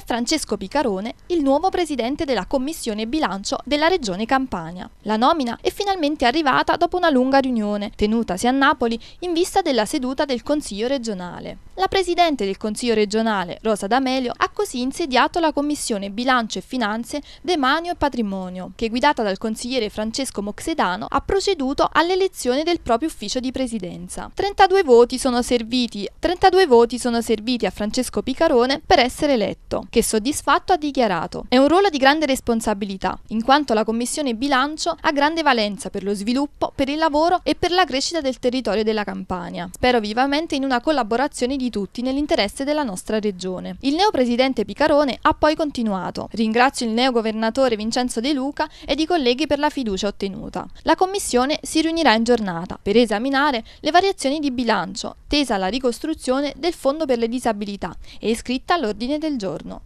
è Francesco Picarone, il nuovo presidente della Commissione Bilancio della Regione Campania. La nomina è finalmente arrivata dopo una lunga riunione, tenutasi a Napoli in vista della seduta del Consiglio regionale. La Presidente del Consiglio regionale, Rosa D'Amelio, ha così insediato la Commissione Bilancio e Finanze, Demanio e Patrimonio, che guidata dal consigliere Francesco Moxedano ha proceduto all'elezione del proprio ufficio di presidenza. 32 voti sono serviti, 32 voti sono serviti a Francesco Picarone per essere eletto, che soddisfatto ha dichiarato «È un ruolo di grande responsabilità, in quanto la Commissione Bilancio ha grande valenza per lo sviluppo, per il lavoro e per la crescita del territorio della Campania. Spero vivamente in una collaborazione di tutti nell'interesse della nostra regione. Il neo presidente Picarone ha poi continuato. Ringrazio il neo governatore Vincenzo De Luca ed i colleghi per la fiducia ottenuta. La commissione si riunirà in giornata per esaminare le variazioni di bilancio tesa alla ricostruzione del Fondo per le disabilità e iscritta all'ordine del giorno.